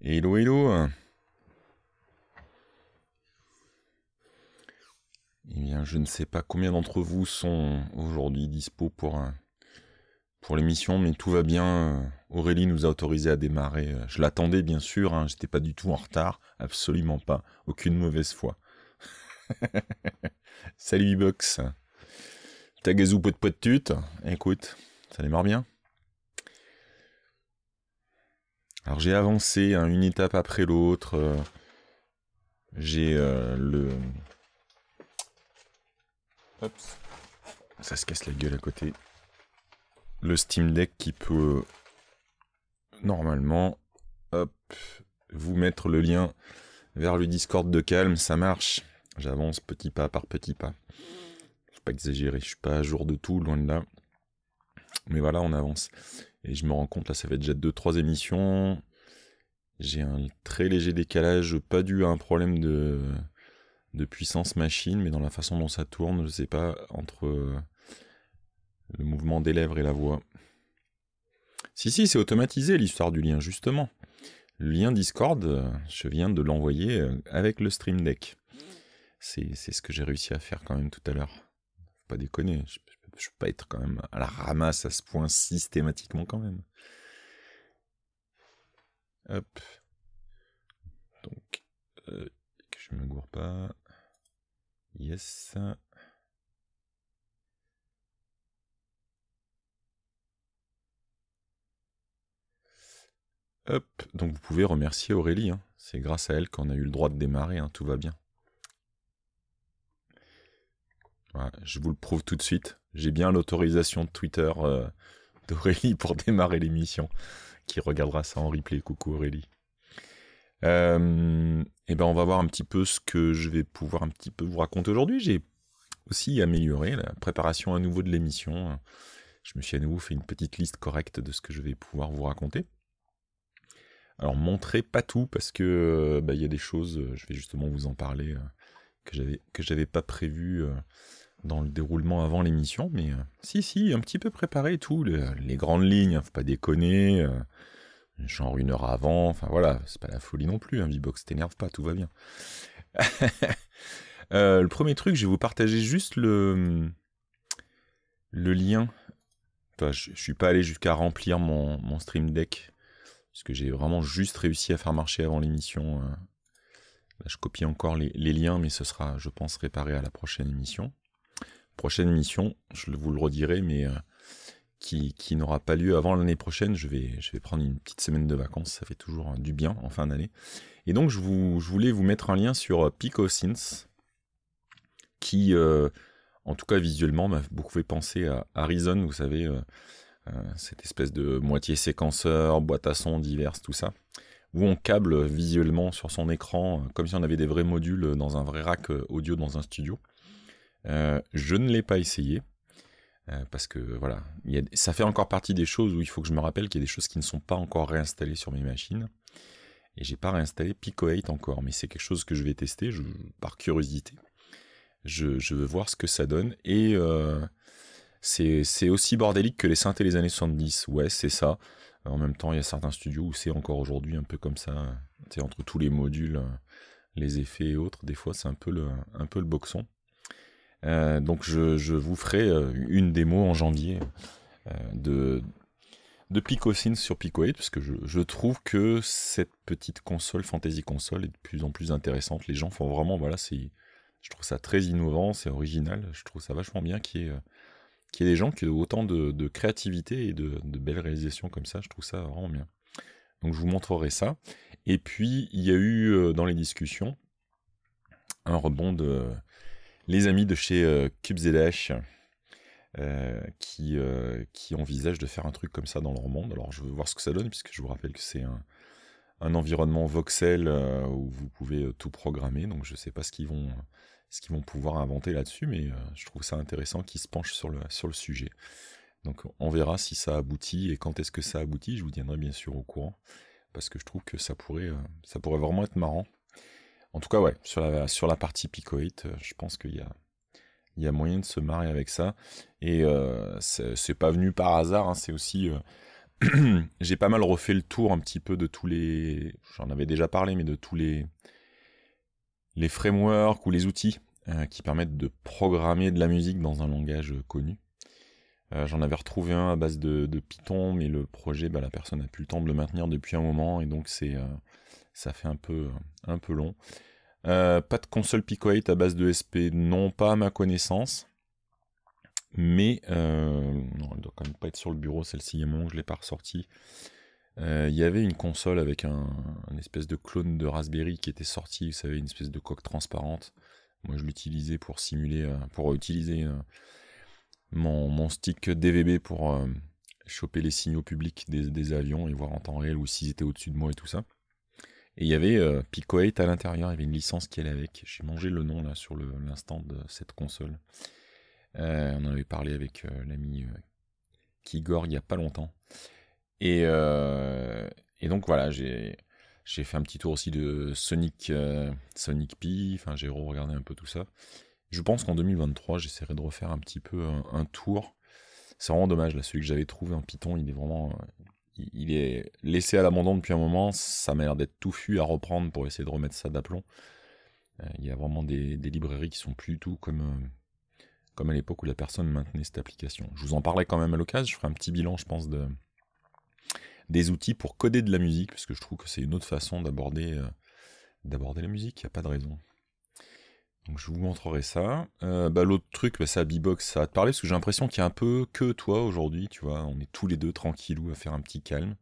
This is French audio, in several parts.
Hello, hello. Eh bien, je ne sais pas combien d'entre vous sont aujourd'hui dispo pour, euh, pour l'émission, mais tout va bien. Aurélie nous a autorisé à démarrer. Je l'attendais, bien sûr. je hein. J'étais pas du tout en retard. Absolument pas. Aucune mauvaise foi. Salut, Box. t'as pot de pot de tute. Écoute, ça démarre bien. Alors j'ai avancé hein, une étape après l'autre. Euh, j'ai euh, le... Ça se casse la gueule à côté. Le Steam Deck qui peut normalement hop, vous mettre le lien vers le Discord de calme. Ça marche. J'avance petit pas par petit pas. vais pas exagérer, je suis pas à jour de tout, loin de là. Mais voilà, on avance. Et je me rends compte, là, ça va être déjà 2 trois émissions. J'ai un très léger décalage, pas dû à un problème de, de puissance machine, mais dans la façon dont ça tourne, je sais pas, entre euh, le mouvement des lèvres et la voix. Si, si, c'est automatisé l'histoire du lien, justement. Le lien Discord, je viens de l'envoyer euh, avec le Stream Deck. C'est ce que j'ai réussi à faire quand même tout à l'heure. pas déconner, je je peux pas être quand même à la ramasse à ce point systématiquement quand même. Hop. Donc, je euh, ne je me gourre pas. Yes. Hop, donc vous pouvez remercier Aurélie, hein. c'est grâce à elle qu'on a eu le droit de démarrer, hein. tout va bien. Voilà, je vous le prouve tout de suite. J'ai bien l'autorisation de Twitter euh, d'Aurélie pour démarrer l'émission, qui regardera ça en replay. Coucou Aurélie. et euh, eh ben on va voir un petit peu ce que je vais pouvoir un petit peu vous raconter aujourd'hui. J'ai aussi amélioré la préparation à nouveau de l'émission. Je me suis à nouveau fait une petite liste correcte de ce que je vais pouvoir vous raconter. Alors montrez pas tout parce que euh, bah, il y a des choses, je vais justement vous en parler, que j'avais que j'avais pas prévu dans le déroulement avant l'émission, mais euh, si, si, un petit peu préparé et tout, les grandes lignes, hein, faut pas déconner, euh, genre une heure avant, enfin voilà, c'est pas la folie non plus, hein, V-Box, t'énerve pas, tout va bien. Euh, le premier truc, je vais vous partager juste le, le lien. je, suis pas allé jusqu'à remplir mon, stream deck, parce que j'ai vraiment juste réussi à faire marcher avant l'émission. je copie encore les liens, mais ce sera, je pense, réparé à la prochaine émission prochaine mission, je vous le redirai, mais euh, qui, n'aura pas lieu avant l'année prochaine. Je vais, je vais prendre une petite semaine de vacances, ça fait toujours euh, du bien en fin d'année. Et donc, je, voulais vous mettre un lien sur euh, PicoSins, qui, en tout cas visuellement, m'a beaucoup fait penser à Horizon, vous savez, cette espèce de moitié séquenceur, boîte à son diverses, tout ça où on câble visuellement sur son écran, comme si on avait des vrais modules dans un vrai rack audio dans un studio. Euh, je ne l'ai pas essayé. Euh, parce que voilà, ça fait encore partie des choses où il faut que je me rappelle qu'il y a des choses qui ne sont pas encore réinstallées sur mes machines. Et j'ai pas réinstallé Pico 8 encore, mais c'est quelque chose que je vais tester par curiosité. Je, veux voir ce que ça donne. Et euh, c'est aussi bordélique que les synthés des années 70. Ouais, c'est ça. En même temps, il y a certains studios où c'est encore aujourd'hui un peu comme ça. C'est entre tous les modules, les effets et autres. Des fois, c'est un un peu le boxon. Euh, donc je, vous ferai euh, une démo en janvier euh, de, de sur pico parce que je, trouve que cette petite console, Fantasy Console, est de plus en plus intéressante. Les gens font vraiment, voilà, c'est, je trouve ça très innovant, c'est original, je trouve ça vachement bien qu'il y ait, des gens qui ont autant de, créativité et de, de, belles réalisations comme ça, je trouve ça vraiment bien. Donc je vous montrerai ça. Et puis, il y a eu dans les discussions un rebond de, les amis de chez euh, euh, euh, qui, envisagent de faire un truc comme ça dans leur monde. Alors je veux voir ce que ça donne, puisque je vous rappelle que c'est un, environnement voxel euh, où vous pouvez tout programmer, donc je ne sais pas ce qu'ils vont, vont pouvoir inventer là-dessus, mais je trouve ça intéressant qu'ils se penchent sur le, sur le sujet. Donc on verra si ça aboutit et quand est-ce que ça aboutit, je vous tiendrai bien sûr au courant, parce que je trouve que ça pourrait, ça pourrait vraiment être marrant en tout cas, ouais, sur la, sur la partie picoïte, euh, je pense qu'il y a, il y a moyen de se marrer avec ça. Et euh, c'est pas venu par hasard, hein, c'est aussi. Euh, j'ai pas mal refait le tour un petit peu de tous les. J'en avais déjà parlé, mais de tous les. les frameworks ou les outils qui permettent de programmer de la musique dans un langage connu. J'en avais retrouvé un à base de, Python, mais le projet, bah, la personne n'a plus le temps de le maintenir depuis un moment, et donc c'est ça fait un peu, un peu long. Euh, pas de console Pico 8 à base de SP, non pas à ma connaissance. Mais euh, non, elle doit quand même pas être sur le bureau celle-ci, il y je l'ai pas ressortie. Euh, il y avait une console avec un, espèce de clone de Raspberry qui était sorti, vous savez, une espèce de coque transparente. Moi je l'utilisais pour simuler, euh, pour utiliser mon, stick DVB pour choper les signaux publics des, des avions et voir en temps réel où s'ils étaient au-dessus de moi et tout ça. Et il y avait euh, Pico 8 à l'intérieur, il y avait une licence qui allait avec. J'ai mangé le nom là sur l'instant de cette console. Euh, on en avait parlé avec euh, l'ami Kigor il n'y a pas longtemps. Et, donc voilà, j'ai fait un petit tour aussi de Sonic, Sonic P, enfin j'ai re-regardé un peu tout ça. Je pense qu'en 2023, j'essaierai de refaire un petit peu un, un tour. C'est vraiment dommage, là, celui que j'avais trouvé en Python, il est vraiment il est laissé à l'abandon depuis un moment, ça m'a l'air d'être touffu à reprendre pour essayer de remettre ça d'aplomb. Euh, il y a vraiment des, librairies qui sont plus tout comme, euh, comme à l'époque où la personne maintenait cette application. Je vous en parlais quand même à l'occasion, je ferai un petit bilan, je pense, de, des outils pour coder de la musique, parce que je trouve que c'est une autre façon d'aborder euh, d'aborder la musique, il n'y a pas de raison. Donc je vous montrerai ça. Euh, bah, l'autre truc, bah, ça, B-Box, ça te parler, parce que j'ai l'impression qu'il y a un peu que toi aujourd'hui, tu vois, on est tous les deux tranquillou à faire un petit calme.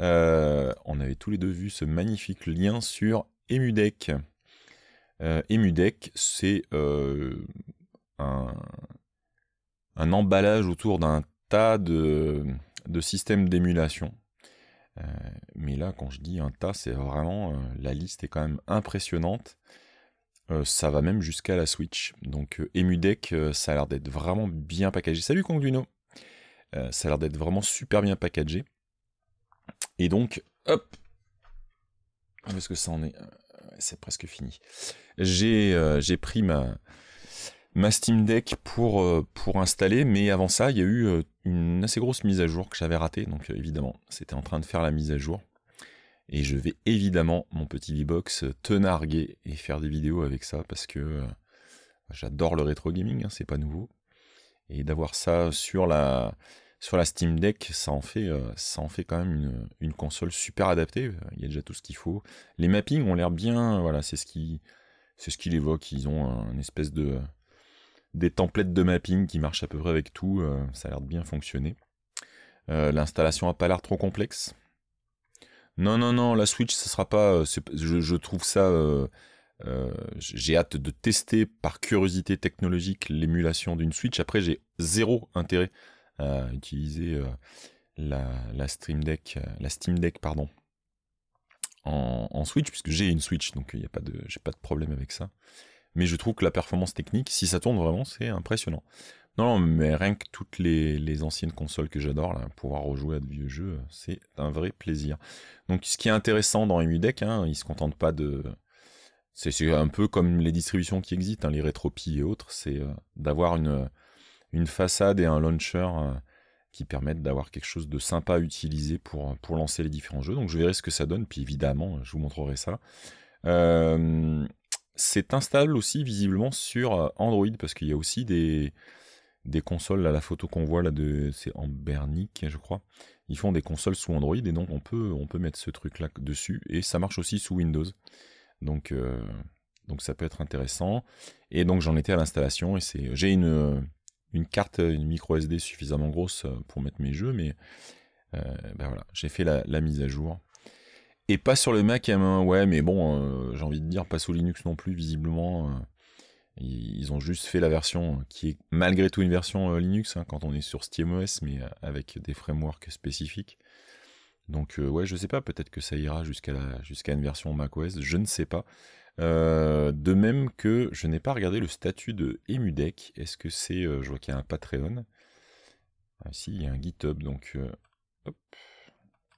Euh, on avait tous les deux vu ce magnifique lien sur Emudec. Euh, Emudec, c'est un, emballage autour d'un tas de, de systèmes d'émulation. mais là, quand je dis un tas, c'est vraiment... la liste est quand même impressionnante. Euh, ça va même jusqu'à la Switch. Donc euh, Emudeck, euh, ça a l'air d'être vraiment bien packagé. Salut euh, Ça a l'air d'être vraiment super bien packagé. Et donc, hop Parce que ça en est C'est presque fini. J'ai pris ma, ma Steam Deck pour, pour installer, mais avant ça, il y a eu une assez grosse mise à jour que j'avais ratée. Donc évidemment, c'était en train de faire la mise à jour. Et je vais évidemment, mon petit V-Box, euh, te narguer et faire des vidéos avec ça parce que euh, j'adore le rétro gaming, hein, c'est pas nouveau. Et d'avoir ça sur la, sur la Steam Deck, ça en fait, euh, ça en fait quand même une, console super adaptée. Il y a déjà tout ce qu'il faut. Les mappings ont l'air bien, voilà, c'est ce qui. C'est ce qu'il évoque, ils ont une espèce de. des templates de mapping qui marchent à peu près avec tout, ça a l'air de bien fonctionner. L'installation n'a pas l'air trop complexe, non, non, non, la Switch, ça sera pas. Euh, je, trouve ça. Euh, euh, j'ai hâte de tester par curiosité technologique l'émulation d'une Switch. Après, j'ai zéro intérêt à utiliser la, Deck, la Steam Deck, pardon, en, Switch, puisque j'ai une Switch, donc il n'y a pas de, j'ai pas de problème avec ça. Mais je trouve que la performance technique, si ça tourne vraiment, c'est impressionnant. Non, mais rien que toutes les, anciennes consoles que j'adore, pouvoir rejouer à de vieux jeux, c'est un vrai plaisir. Donc, ce qui est intéressant dans EmuDeck, hein, ne se contentent pas de. C'est un peu comme les distributions qui existent, hein, les rétropies et autres, c'est euh, d'avoir une, une façade et un launcher euh, qui permettent d'avoir quelque chose de sympa à utiliser pour, pour lancer les différents jeux. Donc, je verrai ce que ça donne, puis évidemment, je vous montrerai ça. Euh, c'est instable aussi visiblement sur Android parce qu'il y a aussi des, des consoles, là, la photo qu'on voit là, de, c'est en Bernic, je crois. Ils font des consoles sous Android et donc on peut, on peut mettre ce truc-là dessus et ça marche aussi sous Windows. Donc, euh, donc ça peut être intéressant. Et donc j'en étais à l'installation et c'est, j'ai une, une carte, une micro SD suffisamment grosse euh, pour mettre mes jeux, mais euh, ben voilà, j'ai fait la, mise à jour. Et pas sur le Mac M1, ouais, mais bon, j'ai envie de dire pas sous Linux non plus, visiblement. Ils ont juste fait la version qui est malgré tout une version euh, Linux hein, quand on est sur SteamOS, mais euh, avec des frameworks spécifiques. Donc euh, ouais, je sais pas, peut-être que ça ira jusqu'à jusqu'à une version macOS, je ne sais pas. de même que je n'ai pas regardé le statut de Emudec. Est-ce que c'est, je vois qu'il y a un Patreon. Ah, ici, il y a un GitHub, donc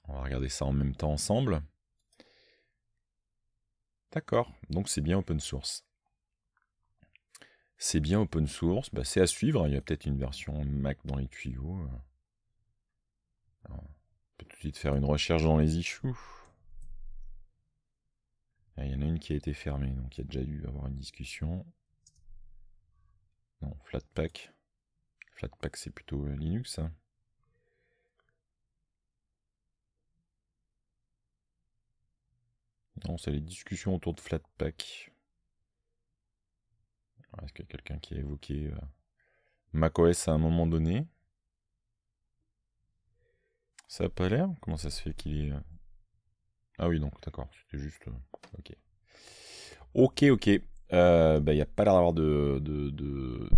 on va regarder ça en même temps ensemble. D'accord, donc c'est bien open source c'est bien open source, bah, c'est à suivre. Hein. Il y a peut-être une version Mac dans les tuyaux. Euh. on peut tout de suite faire une recherche dans les issues. Ah, il y en a une qui a été fermée, donc il y a déjà dû avoir une discussion. Non, Flatpak. Flatpak, c'est plutôt euh, Linux. Hein. Non, c'est les discussions autour de Flatpak. Est-ce qu'il y a quelqu'un qui a évoqué euh, macOS à un moment donné Ça n'a pas l'air Comment ça se fait qu'il est. Euh, ah oui, donc d'accord, c'était juste. Euh, ok. Ok, ok. Bah, il n'y a pas l'air d'avoir de, de,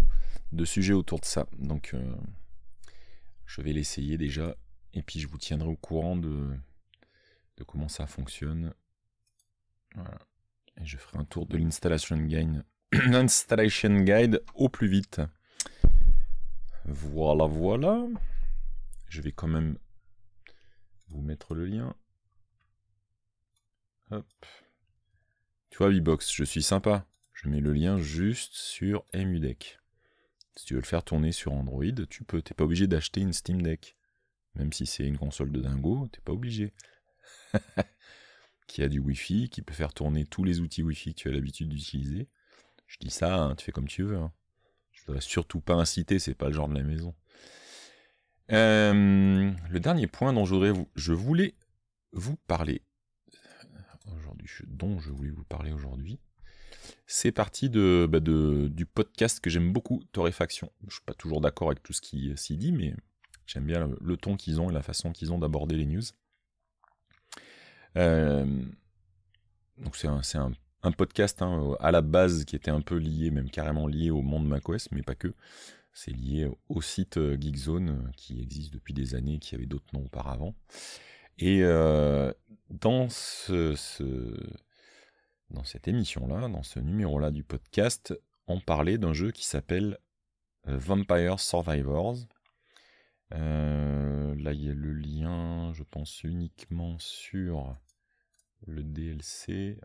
de, sujet autour de ça. Donc, je vais l'essayer déjà. Et puis, je vous tiendrai au courant de, de comment ça fonctionne. Et je ferai un tour de l'installation gain installation guide au plus vite. Voilà, voilà. Je vais quand même vous mettre le lien. Hop. Tu vois, Vbox je suis sympa. Je mets le lien juste sur EmuDeck. Si tu veux le faire tourner sur Android, tu peux. T'es pas obligé d'acheter une Steam Deck. Même si c'est une console de dingo, t'es pas obligé. qui a du Wi-Fi, qui peut faire tourner tous les outils Wi-Fi que tu as l'habitude d'utiliser. Je dis ça, hein, tu fais comme tu veux. Hein. Je Je dois surtout pas inciter, c'est pas le genre de la maison. Euh, le dernier point dont je, vous, je voulais vous parler aujourd'hui, dont je voulais vous parler aujourd'hui, c'est parti bah, du podcast que j'aime beaucoup, Torréfaction. Je suis pas toujours d'accord avec tout ce qui euh, s'y dit, mais j'aime bien le, ton qu'ils ont et la façon qu'ils ont d'aborder les news. Euh, donc c'est un, un, un podcast hein, à la base qui était un peu lié, même carrément lié au monde macOS, mais pas que. C'est lié au site euh, Geekzone euh, qui existe depuis des années, qui avait d'autres noms auparavant. Et euh, dans, ce, dans cette émission-là, dans ce numéro-là du podcast, on parlait d'un jeu qui s'appelle Vampire Survivors. là, il y a le lien, je pense, uniquement sur le DLC,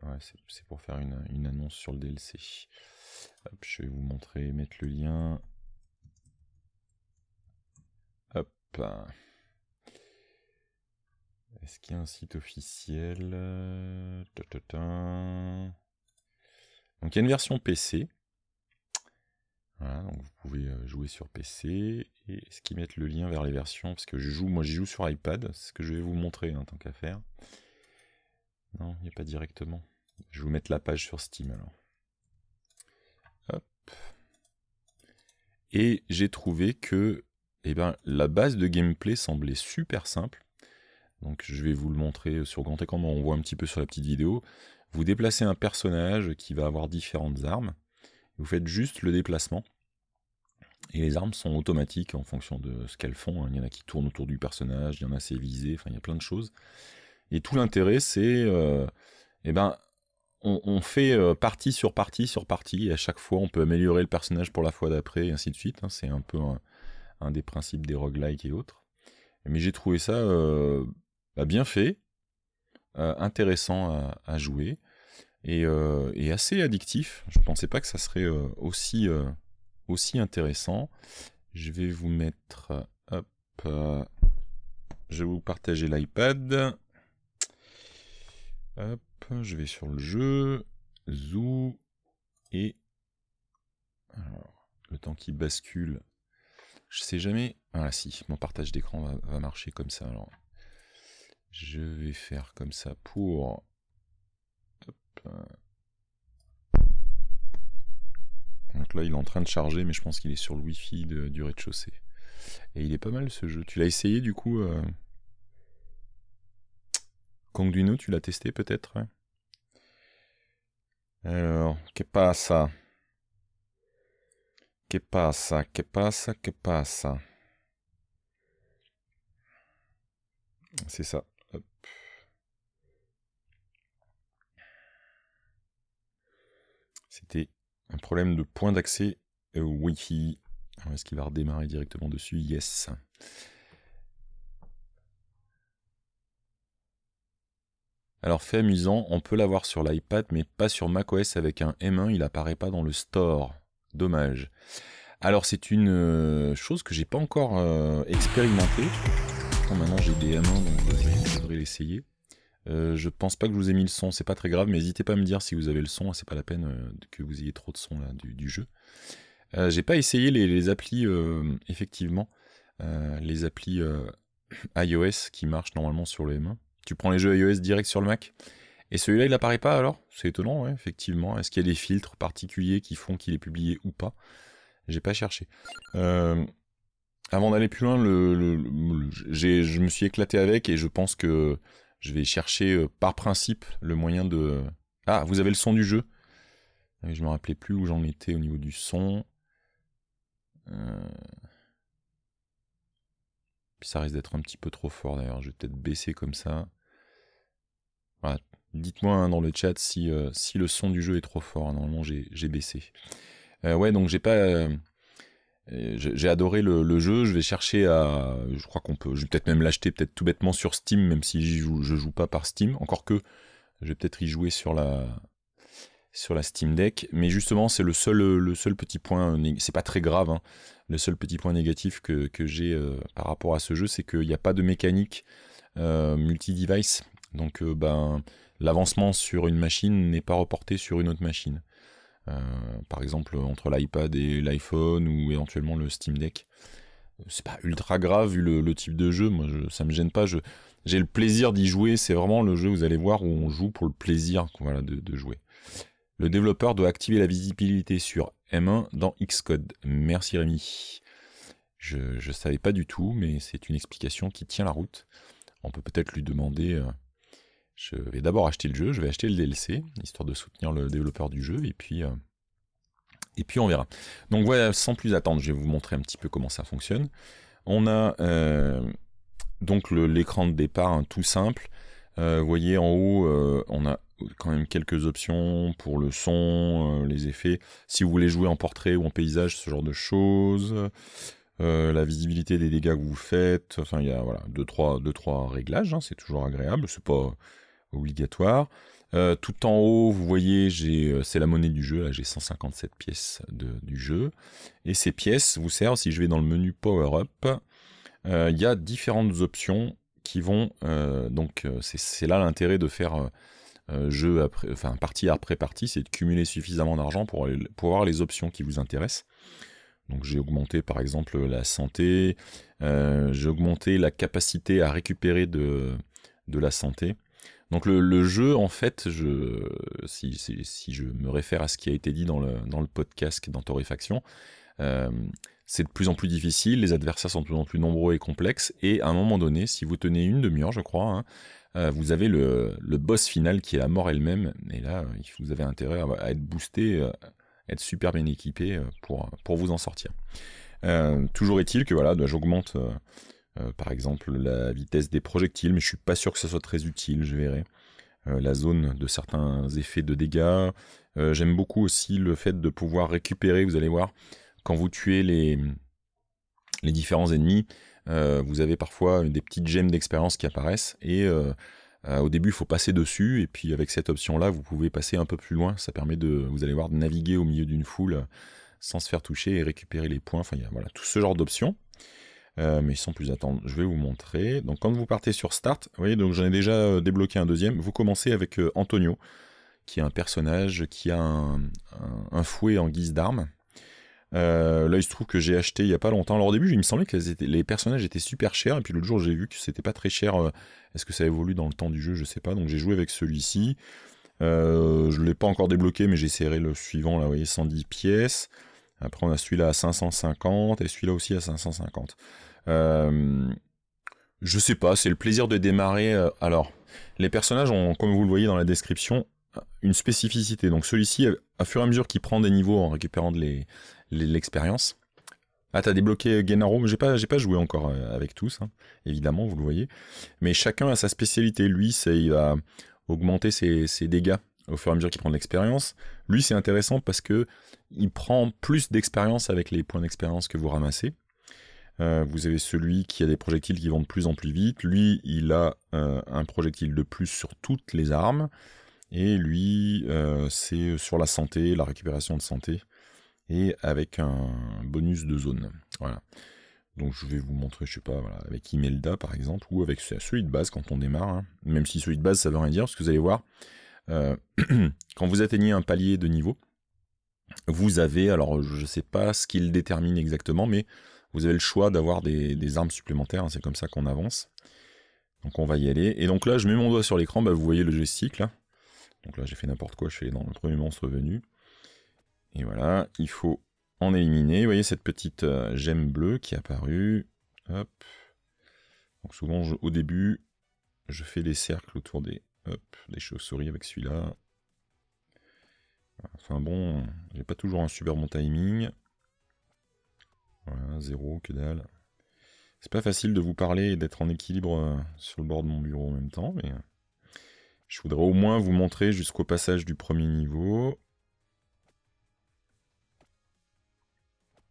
c'est pour faire une, annonce sur le DLC. je vais vous montrer, mettre le lien. Hop. Est-ce qu'il y a un site officiel Donc il y a une version PC. Voilà, donc vous pouvez euh, jouer sur PC. Et est-ce qu'ils mettent le lien vers les versions Parce que je joue, moi j'y joue sur iPad, c'est ce que je vais vous montrer en hein, tant qu'affaire. Non, il n'y a pas directement. Je vais vous mettre la page sur Steam alors. Hop. Et j'ai trouvé que eh ben, la base de gameplay semblait super simple. Donc je vais vous le montrer sur grand écran, on voit un petit peu sur la petite vidéo. Vous déplacez un personnage qui va avoir différentes armes. Vous faites juste le déplacement. Et les armes sont automatiques en fonction de ce qu'elles font. Hein. Il y en a qui tournent autour du personnage, il y en a c'est visé, enfin il y a plein de choses. Et tout l'intérêt, c'est, euh, eh ben, on, fait euh, partie sur partie sur partie, et à chaque fois, on peut améliorer le personnage pour la fois d'après, et ainsi de suite. Hein. C'est un peu un, des principes des roguelikes et autres. Mais j'ai trouvé ça euh, bah, bien fait, intéressant à, jouer. Et, assez addictif. Je ne pensais pas que ça serait aussi, aussi intéressant. Je vais vous mettre. Hop, je vais vous partager l'iPad. Hop, je vais sur le jeu, zou, et... Alors, le temps qui bascule, je sais jamais... Ah si, mon partage d'écran va, marcher comme ça. Alors, je vais faire comme ça pour... Hop. Donc là, il est en train de charger, mais je pense qu'il est sur le Wi-Fi du rez-de-chaussée. Et il est pas mal ce jeu. Tu l'as essayé du coup euh, Conduino, tu l'as testé peut-être Alors, que passa Que passa Que passa Que passa C'est ça. C'était un problème de point d'accès au euh, Wiki. Est-ce qu'il va redémarrer directement dessus Yes. Alors fait amusant, on peut l'avoir sur l'iPad mais pas sur macOS avec un M1, il apparaît pas dans le store. Dommage. Alors c'est une euh, chose que j'ai pas encore expérimenté euh, expérimentée. maintenant j'ai des M1 donc je devrais l'essayer. Euh, je pense pas que je vous ai mis le son, c'est pas très grave, mais n'hésitez pas à me dire si vous avez le son, c'est pas la peine que vous ayez trop de son là, du, jeu. j'ai pas essayé les, les applis, effectivement, les applis iOS qui marchent normalement sur le M1 tu prends les jeux iOS direct sur le Mac. Et celui-là, il n'apparaît pas alors C'est étonnant, effectivement. Est-ce qu'il y a des filtres particuliers qui font qu'il est publié ou pas J'ai pas cherché. Euh, avant d'aller plus loin, je me suis éclaté avec et je pense que je vais chercher euh, par principe le moyen de. Ah, vous avez le son du jeu ah Je ne me rappelais plus où j'en étais au niveau du son. Euh, ça risque d'être un petit peu trop fort d'ailleurs. Je vais peut-être baisser comme ça. Dites-moi hein, dans le chat si, euh, si le son du jeu est trop fort. Normalement, j'ai baissé. Euh, ouais, donc j'ai pas. Euh, j'ai adoré le, jeu. Je vais chercher à. Je crois qu'on peut. Je vais peut-être même l'acheter, peut-être tout bêtement sur Steam, même si je je joue pas par Steam. Encore que, je vais peut-être y jouer sur la sur la Steam Deck. Mais justement, c'est le seul, le seul petit point, c'est pas très grave, hein. le seul petit point négatif que, j'ai par rapport à ce jeu, c'est qu'il n'y a pas de mécanique multi-device. Donc euh, ben, l'avancement sur une machine n'est pas reporté sur une autre machine. Euh, par exemple, entre l'iPad et l'iPhone ou éventuellement le Steam Deck. C'est pas ultra grave vu le, type de jeu, moi ça ça me gêne pas, j'ai le plaisir d'y jouer, c'est vraiment le jeu, vous allez voir, où on joue pour le plaisir de, de jouer. Le développeur doit activer la visibilité sur M1 dans Xcode. Merci Rémi. Je ne savais pas du tout, mais c'est une explication qui tient la route. On peut peut-être lui demander euh, je vais d'abord acheter le jeu, je vais acheter le DLC, histoire de soutenir le développeur du jeu, et puis, euh, et puis on verra. Donc voilà, sans plus attendre, je vais vous montrer un petit peu comment ça fonctionne. On a euh, donc l'écran de départ hein, tout simple. Euh, vous voyez en haut, on a quand même quelques options pour le son, les effets. Si vous voulez jouer en portrait ou en paysage, ce genre de choses. la visibilité des dégâts que vous faites, enfin il y a voilà, deux, trois, deux, trois réglages, hein, c'est toujours agréable, c'est pas, obligatoire. Euh, tout en haut, vous voyez, j'ai, euh, c'est la monnaie du jeu. Là, j'ai 157 pièces du jeu. Et ces pièces vous servent, si je vais dans le menu Power Up, euh, il y a différentes options qui vont... donc c'est, là l'intérêt de faire jeu après, enfin, partie après partie, c'est de cumuler suffisamment d'argent pour, pour avoir les options qui vous intéressent. Donc j'ai augmenté par exemple la santé, j'ai augmenté la capacité à récupérer de, de la santé. Donc le, jeu, en fait, si, je me réfère à ce qui a été dit dans le, podcast dans Torréfaction, euh, c'est de plus en plus difficile, les adversaires sont de plus en plus nombreux et complexes, et à un moment donné, si vous tenez une demi-heure, je crois, hein, euh, vous avez le, boss final qui est la mort elle-même, et là, vous avez intérêt à, être boosté, à euh, être super bien équipé pour, pour vous en sortir. toujours est-il que voilà, bah, j'augmente euh, par exemple, la vitesse des projectiles, mais je suis pas sûr que ce soit très utile, je verrai. Euh, la zone de certains effets de dégâts. Euh, j'aime beaucoup aussi le fait de pouvoir récupérer, vous allez voir, quand vous tuez les, les différents ennemis, vous avez parfois des petites gemmes d'expérience qui apparaissent, et au début, il faut passer dessus, et puis avec cette option-là, vous pouvez passer un peu plus loin, ça permet de, vous allez voir, de naviguer au milieu d'une foule sans se faire toucher et récupérer les points, enfin il y a voilà, tout ce genre d'options. Euh, mais sans plus attendre, je vais vous montrer. Donc quand vous partez sur Start, vous voyez, donc j'en ai déjà euh, débloqué un deuxième. Vous commencez avec euh, Antonio, qui est un personnage qui a un, fouet en guise d'arme. là, il se trouve que j'ai acheté il n'y a pas longtemps. Alors au début, il me semblait que les personnages étaient super chers, et puis l'autre jour, j'ai vu que c'était pas très cher. Est-ce que ça évolue dans le temps du jeu Je sais pas. Donc j'ai joué avec celui-ci. je ne l'ai pas encore débloqué, mais j'ai serré le suivant, là, vous voyez, 110 pièces. Après, on a celui-là à 550 et celui-là aussi à 550. Euh, je sais pas, c'est le plaisir de démarrer. Euh, alors, les personnages ont, comme vous le voyez dans la description, une spécificité. Donc celui-ci, euh, à fur et à mesure qu'il prend des niveaux en récupérant de l'expérience. Ah, t'as débloqué Gennaro, mais j'ai pas, pas joué encore avec tous, hein, évidemment, vous le voyez. Mais chacun a sa spécialité. Lui, c'est, il va augmenter ses, dégâts au fur et à mesure qu'il prend de l'expérience. Lui, c'est intéressant parce que il prend plus d'expérience avec les points d'expérience que vous ramassez. Euh, vous avez celui qui a des projectiles qui vont de plus en plus vite. Lui, il a euh, un projectile de plus sur toutes les armes. Et lui, euh, c'est sur la santé, la récupération de santé. Et avec un bonus de zone. Voilà. Donc je vais vous montrer, je sais pas, avec Imelda par exemple, ou avec celui de base quand on démarre. Hein. Même si celui de base, ça veut rien dire, parce que vous allez voir, quand vous atteignez un palier de niveau, vous avez, alors je ne sais pas ce qu'il détermine exactement, mais vous avez le choix d'avoir des, armes supplémentaires, hein, c'est comme ça qu'on avance. Donc on va y aller. Et donc là, je mets mon doigt sur l'écran, bah, vous voyez le joystick là. Donc là, j'ai fait n'importe quoi, je suis dans le premier monstre venu. Et voilà, il faut en éliminer. Vous voyez cette petite euh, gemme bleue qui est apparue. Hop. Donc souvent, au début, je fais des cercles autour des, des chauves-souris avec celui-là. Enfin bon, j'ai pas toujours un super bon timing. Voilà, zéro, que dalle. C'est pas facile de vous parler et d'être en équilibre euh, sur le bord de mon bureau en même temps, mais euh, je voudrais au moins vous montrer jusqu'au passage du premier niveau.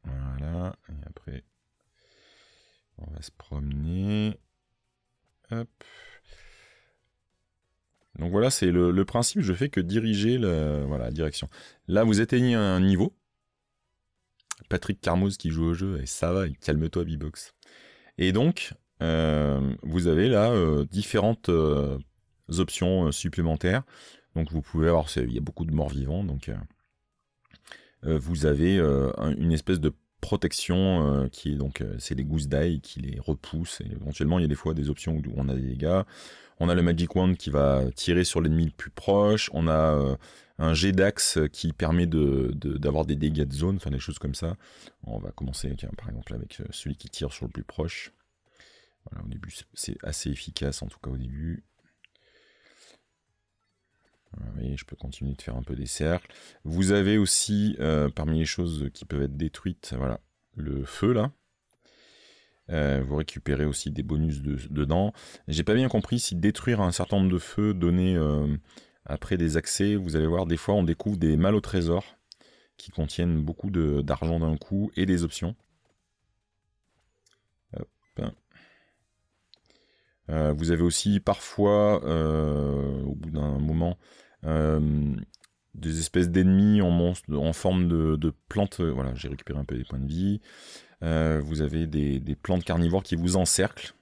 Voilà, et après, on va se promener. Hop. Donc voilà, c'est le, principe, je fais que diriger la direction. Là, vous atteignez un niveau, Patrick Carmoz qui joue au jeu, et ça va, calme-toi B-Box. Et donc, euh, vous avez là euh, différentes euh, options supplémentaires. Donc vous pouvez avoir, il y a beaucoup de morts vivants, donc vous avez une espèce de protection qui est donc, c'est des gousses d'ail qui les repoussent. Et éventuellement, il y a des fois des options où on a des dégâts. On a le Magic Wand qui va tirer sur l'ennemi le plus proche. On a un jet d'axe qui permet d'avoir de, des dégâts de zone, enfin des choses comme ça. On va commencer par exemple avec euh, celui qui tire sur le plus proche. Voilà, au début, c'est assez efficace, en tout cas au début. Ah je peux continuer de faire un peu des cercles. Vous avez aussi, euh, parmi les choses qui peuvent être détruites, voilà, le feu là. Euh, vous récupérez aussi des bonus dedans. J'ai pas bien compris si détruire un certain nombre de feux donnait après des accès, vous allez voir, des fois on découvre des mal au trésor qui contiennent beaucoup d'argent d'un coup et des options. Euh, vous avez aussi parfois, euh, au bout d'un moment, euh, des espèces d'ennemis en, en forme de, plantes. Voilà, j'ai récupéré un peu des points de vie. vous avez des plantes carnivores qui vous encerclent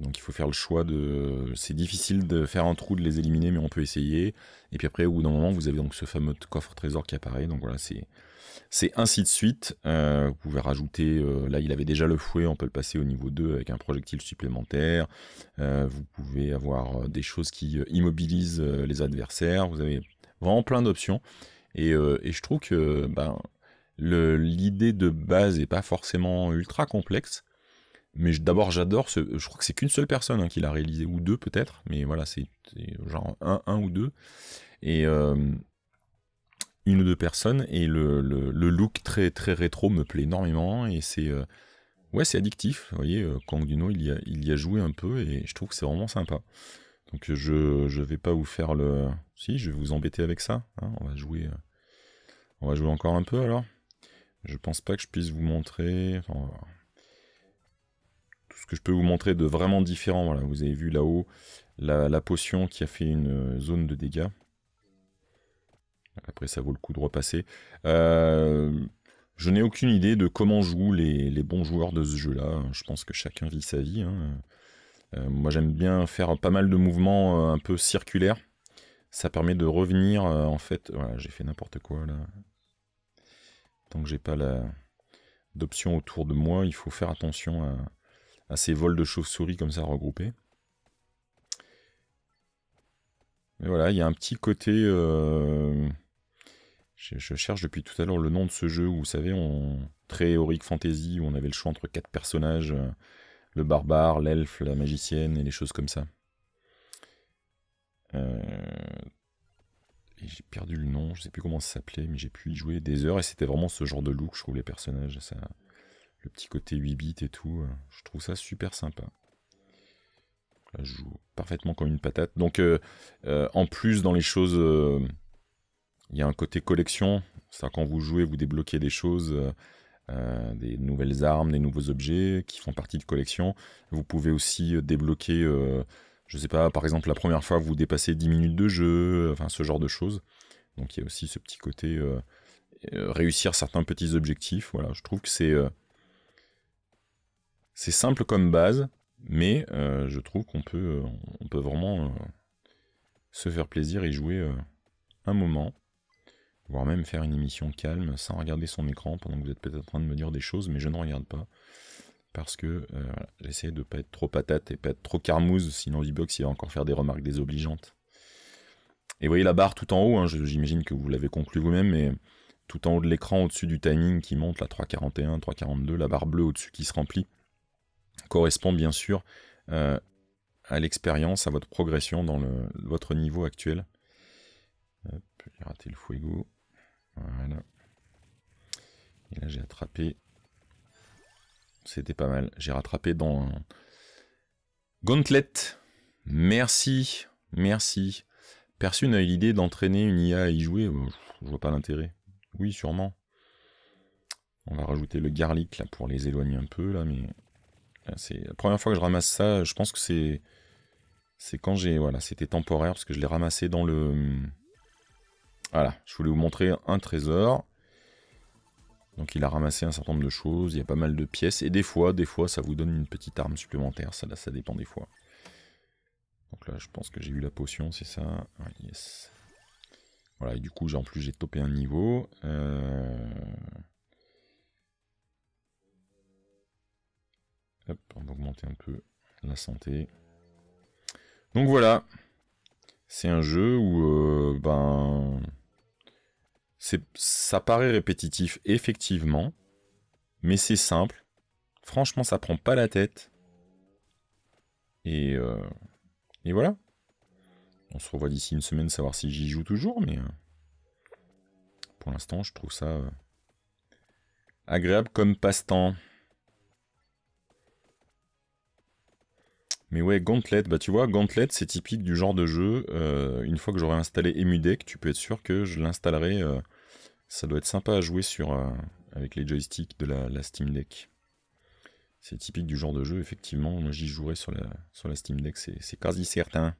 donc il faut faire le choix de. C'est difficile de faire un trou, de les éliminer, mais on peut essayer. Et puis après, au bout d'un moment, vous avez donc ce fameux coffre trésor qui apparaît. Donc voilà, c'est. C'est ainsi de suite. Euh, vous pouvez rajouter, euh, là il avait déjà le fouet, on peut le passer au niveau 2 avec un projectile supplémentaire. Euh, vous pouvez avoir des choses qui immobilisent les adversaires. Vous avez vraiment plein d'options. Et, je trouve que ben, l'idée de base n'est pas forcément ultra complexe. Mais d'abord, j'adore ce. Je crois que c'est qu'une seule personne hein, qui l'a réalisé, ou deux peut-être, mais voilà, c'est genre un, un ou deux. Et euh, une ou deux personnes et le, look très très rétro me plaît énormément et c'est euh, ouais c'est addictif vous voyez euh, Kang Duno il y a il y a joué un peu et je trouve que c'est vraiment sympa donc je je vais pas vous faire le si je vais vous embêter avec ça hein, on va jouer on va jouer encore un peu alors je pense pas que je puisse vous montrer enfin, ce que je peux vous montrer de vraiment différent. Voilà, vous avez vu là-haut la, potion qui a fait une euh, zone de dégâts. Après, ça vaut le coup de repasser. Euh, je n'ai aucune idée de comment jouent les, bons joueurs de ce jeu-là. Je pense que chacun vit sa vie. Hein. Euh, moi, j'aime bien faire pas mal de mouvements un peu circulaires. Ça permet de revenir, en fait... Voilà, j'ai fait n'importe quoi, là. Tant que j'ai pas la d'options autour de moi, il faut faire attention à, à ces vols de chauves-souris comme ça regroupés. Mais voilà, il y a un petit côté... Euh, je, cherche depuis tout à l'heure le nom de ce jeu où, vous savez, on... très héroïque fantasy, où on avait le choix entre quatre personnages, euh, le barbare, l'elfe, la magicienne et les choses comme ça. Euh, j'ai perdu le nom, je sais plus comment ça s'appelait, mais j'ai pu y jouer des heures et c'était vraiment ce genre de look, je trouve, les personnages. Ça le petit côté 8 bits et tout, euh, je trouve ça super sympa. je joue parfaitement comme une patate. Donc, euh, euh, en plus, dans les choses, il y a un côté collection. C'est-à-dire, quand vous jouez, vous débloquez des choses, des nouvelles armes, des nouveaux objets qui font partie de collection. Vous pouvez aussi débloquer, je ne sais pas, par exemple, la première fois, vous dépassez 10 minutes de jeu, enfin, ce genre de choses. Donc, il y a aussi ce petit côté réussir certains petits objectifs. Voilà, je trouve que c'est c'est simple comme base, mais euh, je trouve qu'on peut, euh, on peut vraiment euh, se faire plaisir et jouer un moment, voire même faire une émission calme sans regarder son écran pendant que vous êtes peut-être en train de me dire des choses, mais je ne regarde pas parce que j'essaie de pas être trop patate et pas être trop carmouse, sinon d box il va encore faire des remarques désobligeantes. Et vous voyez la barre tout en haut, hein, j'imagine que vous l'avez conclu vous-même, mais tout en haut de l'écran, au-dessus du timing qui monte, la 3.41, 3.42, la barre bleue au-dessus qui se remplit correspond bien sûr euh, à l'expérience, à votre progression dans votre niveau actuel. j'ai raté le fuego. Voilà. Et là, j'ai attrapé. C'était pas mal. J'ai rattrapé dans un... Gauntlet. Merci. Merci. Personne n'a eu l'idée d'entraîner une IA à y jouer. Euh, je vois pas l'intérêt. Oui, sûrement. On va rajouter le garlic là pour les éloigner un peu là, mais c'est la première fois que je ramasse ça. Je pense que c'est c'est quand j'ai voilà, c'était temporaire parce que je l'ai ramassé dans le voilà. Je voulais vous montrer un trésor. Donc il a ramassé un certain nombre de choses. Il y a pas mal de pièces et des fois, des fois, ça vous donne une petite arme supplémentaire. Ça, ça dépend des fois. Donc là, je pense que j'ai eu la potion, c'est ça. yes. Voilà, et du coup, en plus, j'ai topé un niveau. Euh... on va augmenter un peu la santé. Donc voilà, c'est un jeu où euh, ben ça paraît répétitif effectivement, mais c'est simple. Franchement, ça prend pas la tête. Et, euh, voilà. On se revoit d'ici une semaine savoir si j'y joue toujours, mais euh, pour l'instant, je trouve ça agréable comme passe-temps. Mais ouais, Gauntlet, bah tu vois, Gauntlet, c'est typique du genre de jeu. Euh, une fois que j'aurai installé Emudeck, tu peux être sûr que je l'installerai. Euh, ça doit être sympa à jouer sur, euh, avec les joysticks de la, Steam Deck. C'est typique du genre de jeu, effectivement. Moi, j'y jouerai sur la, sur la Steam Deck, c'est quasi certain.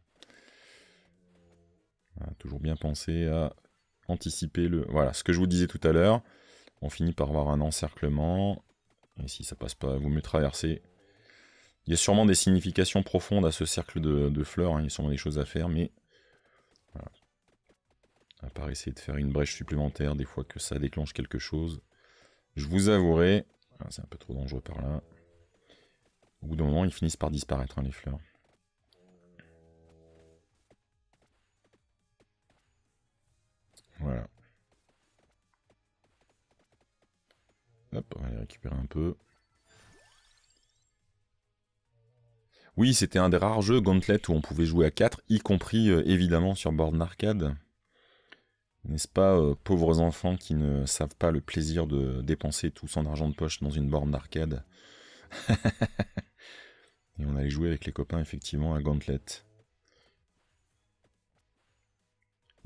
Ah, toujours bien penser à anticiper le. Voilà, ce que je vous disais tout à l'heure. On finit par avoir un encerclement. Et si ça passe pas, vous me traversez il y a sûrement des significations profondes à ce cercle de, fleurs, hein, il y a sûrement des choses à faire, mais... À part essayer de faire une brèche supplémentaire, des fois que ça déclenche quelque chose. Je vous avouerai... Ah, c'est un peu trop dangereux par là. Au bout d'un moment, ils finissent par disparaître, hein, les fleurs. Voilà. Hop, on va les récupérer un peu. Oui, c'était un des rares jeux Gauntlet où on pouvait jouer à 4, y compris euh, évidemment sur borne d'arcade. N'est-ce pas, euh, pauvres enfants qui ne savent pas le plaisir de dépenser tout son argent de poche dans une borne d'arcade Et on allait jouer avec les copains effectivement à Gauntlet.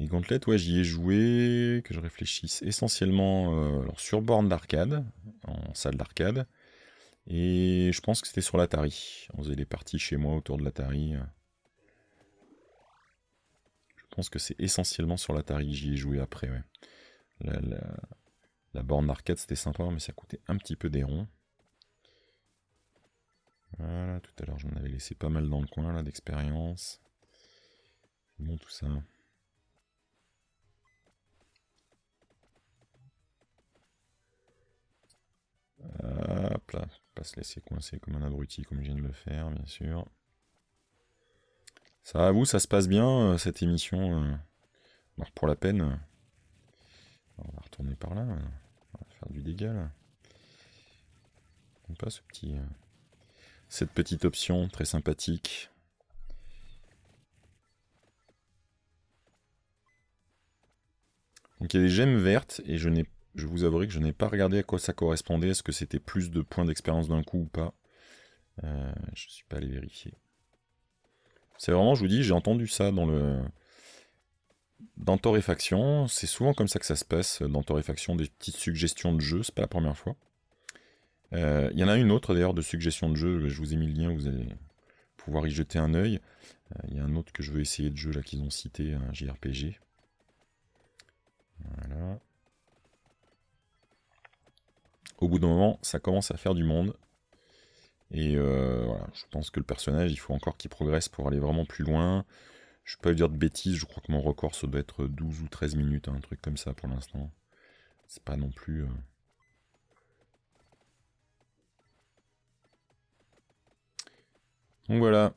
Et Gauntlet, ouais, j'y ai joué, que je réfléchisse, essentiellement euh, alors sur borne d'arcade, en salle d'arcade, et je pense que c'était sur l'Atari. On faisait des parties chez moi autour de l'Atari. Je pense que c'est essentiellement sur l'Atari j'y ai joué après, La, borne d'arcade c'était sympa, mais ça coûtait un petit peu des ronds. Voilà, tout à l'heure j'en avais laissé pas mal dans le coin là d'expérience. Bon tout ça. Euh, hop là, pas se laisser coincer comme un abruti, comme je viens de le faire, bien sûr. Ça vous ça se passe bien, euh, cette émission. Euh, pour la peine. on va retourner par là. Hein. On va faire du dégât, là. pas ce petit... Cette petite option, très sympathique. Donc il y a des gemmes vertes, et je n'ai je vous avouerai que je n'ai pas regardé à quoi ça correspondait, est-ce que c'était plus de points d'expérience d'un coup ou pas. Euh, je ne suis pas allé vérifier. C'est vraiment, je vous dis, j'ai entendu ça dans le... Dans Torréfaction, c'est souvent comme ça que ça se passe, dans Torréfaction, des petites suggestions de jeu, c'est pas la première fois. Il euh, y en a une autre d'ailleurs de suggestions de jeu, je vous ai mis le lien, vous allez pouvoir y jeter un œil. Il euh, y a un autre que je veux essayer de jeu là qu'ils ont cité, un JRPG. Voilà au bout d'un moment, ça commence à faire du monde. Et euh, voilà, je pense que le personnage, il faut encore qu'il progresse pour aller vraiment plus loin. Je peux pas dire de bêtises, je crois que mon record, ça doit être 12 ou 13 minutes, hein, un truc comme ça pour l'instant. C'est pas non plus... Euh, Donc voilà.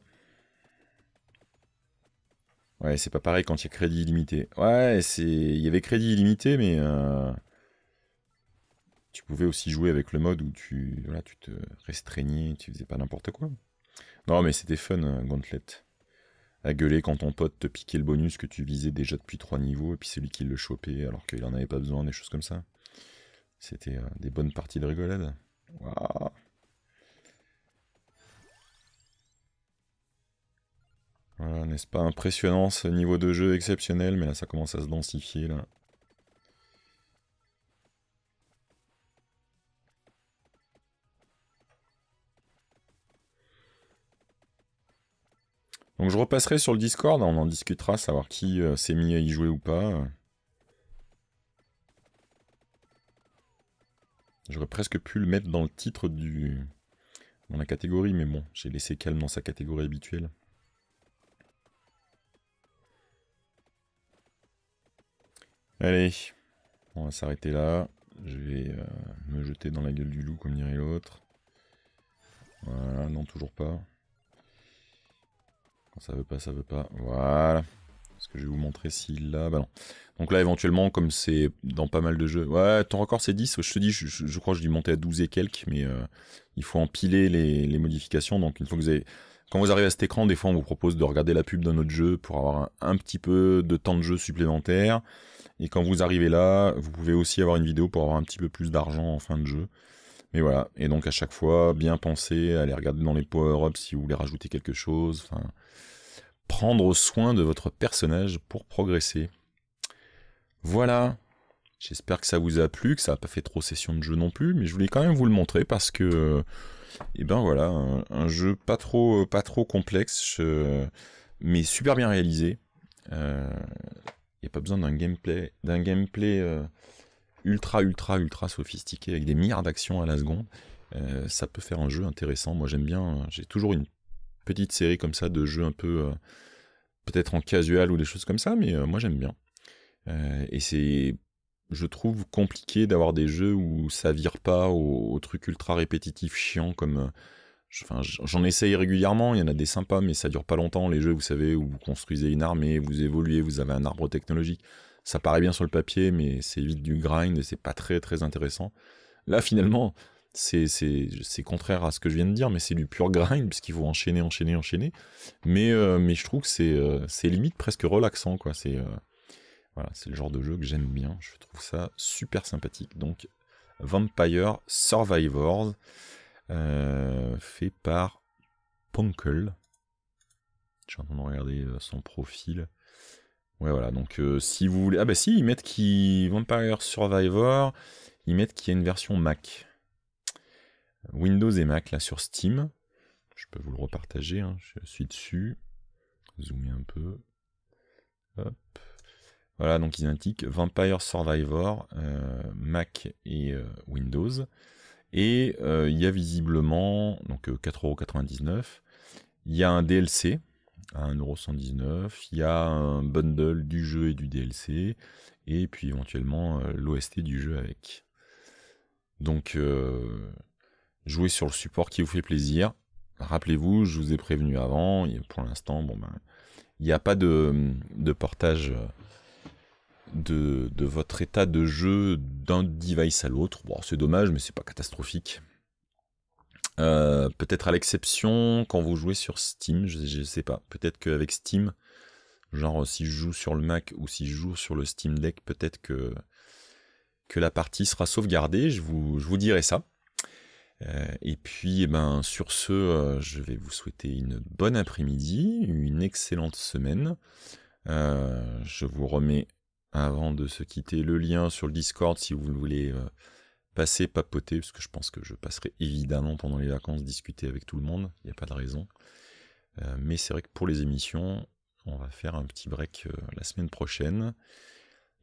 Ouais, c'est pas pareil quand il y a crédit illimité. Ouais, c'est... Il y avait crédit illimité, mais... Euh, tu pouvais aussi jouer avec le mode où tu, tu te restreignais, tu faisais pas n'importe quoi. Non, mais c'était fun, euh, Gauntlet. À gueuler quand ton pote te piquait le bonus que tu visais déjà depuis trois niveaux, et puis celui qui le chopait alors qu'il en avait pas besoin, des choses comme ça. C'était euh, des bonnes parties de rigolade. Waouh! Voilà, n'est-ce pas impressionnant ce niveau de jeu exceptionnel, mais là ça commence à se densifier là. Donc je repasserai sur le Discord, hein, on en discutera, savoir qui euh, s'est mis à y jouer ou pas. J'aurais presque pu le mettre dans le titre du... dans la catégorie, mais bon, j'ai laissé calme dans sa catégorie habituelle. Allez, on va s'arrêter là. Je vais euh, me jeter dans la gueule du loup, comme dirait l'autre. Voilà, non, toujours pas ça veut pas, ça veut pas. Voilà. est-ce que je vais vous montrer si là. Bah Donc là, éventuellement, comme c'est dans pas mal de jeux. Ouais, ton record c'est 10. Je te dis, je, crois que je dis monter à 12 et quelques, mais euh, il faut empiler les, modifications. Donc il faut que vous avez, Quand vous arrivez à cet écran, des fois on vous propose de regarder la pub d'un autre jeu pour avoir un, petit peu de temps de jeu supplémentaire. Et quand vous arrivez là, vous pouvez aussi avoir une vidéo pour avoir un petit peu plus d'argent en fin de jeu. Mais voilà, et donc à chaque fois, bien penser, aller regarder dans les power-ups si vous voulez rajouter quelque chose, enfin, prendre soin de votre personnage pour progresser. Voilà, j'espère que ça vous a plu, que ça n'a pas fait trop session de jeu non plus, mais je voulais quand même vous le montrer parce que, et euh, eh ben voilà, un, jeu pas trop, euh, pas trop complexe, mais super bien réalisé. Il euh, n'y a pas besoin d'un gameplay, d'un gameplay ultra, ultra, ultra sophistiqué avec des milliards d'actions à la seconde, euh, ça peut faire un jeu intéressant. Moi, j'aime bien, euh, j'ai toujours une petite série comme ça de jeux un peu, euh, peut-être en casual ou des choses comme ça, mais moi, j'aime bien. et c'est, je trouve compliqué d'avoir des jeux où ça vire pas au, au truc ultra répétitif chiant comme j'en essaye régulièrement, il y en a des sympas, mais ça dure pas longtemps. Les jeux, vous savez, où vous construisez une armée, vous évoluez, vous avez un arbre technologique. Ça paraît bien sur le papier, mais c'est vite du grind et c'est pas très très intéressant. Là, finalement, c'est contraire à ce que je viens de dire, mais c'est du pur grind, puisqu'il faut enchaîner, enchaîner, enchaîner. Mais, euh, je trouve que euh, c'est limite presque relaxant, quoi. Euh, c'est le genre de jeu que j'aime bien, je trouve ça super sympathique. Donc, Vampire Survivors. Euh, fait par Punkle. Je suis en train de regarder euh, son profil. Ouais, voilà. Donc, euh, si vous voulez. Ah, bah si, ils mettent qui Vampire Survivor. Ils mettent qu'il y a une version Mac. Windows et Mac, là, sur Steam. Je peux vous le repartager. Hein, je suis dessus. Zoomer un peu. Hop. Voilà, donc ils indiquent Vampire Survivor, Mac et Windows. Et euh, il y a visiblement, donc 4,99€, euh, il y a un DLC à 1,119€, il y a un bundle du jeu et du DLC, et puis éventuellement euh, l'OST du jeu avec. Donc, jouez sur le support qui vous fait plaisir. Rappelez-vous, je vous ai prévenu avant, pour l'instant, bon ben, il n'y a pas de, de portage de, votre état de jeu d'un device à l'autre. Bon, c'est dommage, mais c'est pas catastrophique. Euh, peut-être à l'exception quand vous jouez sur Steam, je, sais pas. Peut-être qu'avec Steam, genre euh, si je joue sur le Mac ou si je joue sur le Steam Deck, peut-être que, que la partie sera sauvegardée. Je vous, vous dirai ça. Euh, et puis, eh ben, sur ce, je vais vous souhaiter une bonne après-midi, une excellente semaine. je vous remets avant de se quitter, le lien sur le Discord si vous voulez euh, passer, papoter, parce que je pense que je passerai évidemment pendant les vacances discuter avec tout le monde, il n'y a pas de raison. Euh, mais c'est vrai que pour les émissions, on va faire un petit break euh, la semaine prochaine.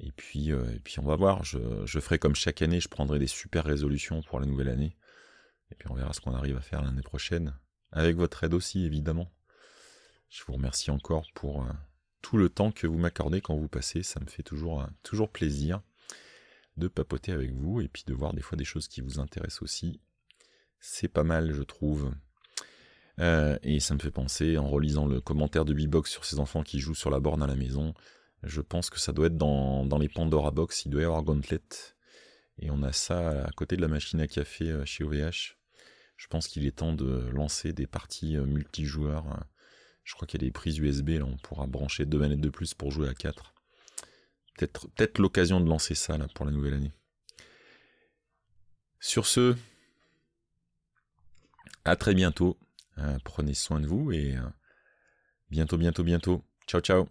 Et puis, et puis on va voir, je, je, ferai comme chaque année, je prendrai des super résolutions pour la nouvelle année. Et puis on verra ce qu'on arrive à faire l'année prochaine. Avec votre aide aussi, évidemment. Je vous remercie encore pour tout le temps que vous m'accordez quand vous passez. Ça me fait toujours, toujours plaisir de papoter avec vous et puis de voir des fois des choses qui vous intéressent aussi. C'est pas mal, je trouve. Euh, et ça me fait penser, en relisant le commentaire de Bibox sur ses enfants qui jouent sur la borne à la maison, je pense que ça doit être dans, dans les Pandora Box, il doit y avoir Gauntlet. Et on a ça à côté de la machine à café euh, chez OVH. Je pense qu'il est temps de lancer des parties euh, multijoueurs je crois qu'il y a des prises USB, là on pourra brancher deux manettes de plus pour jouer à 4. Peut-être peut, l'occasion de lancer ça là pour la nouvelle année. Sur ce, à très bientôt. Euh, prenez soin de vous et euh, bientôt, bientôt, bientôt. Ciao, ciao.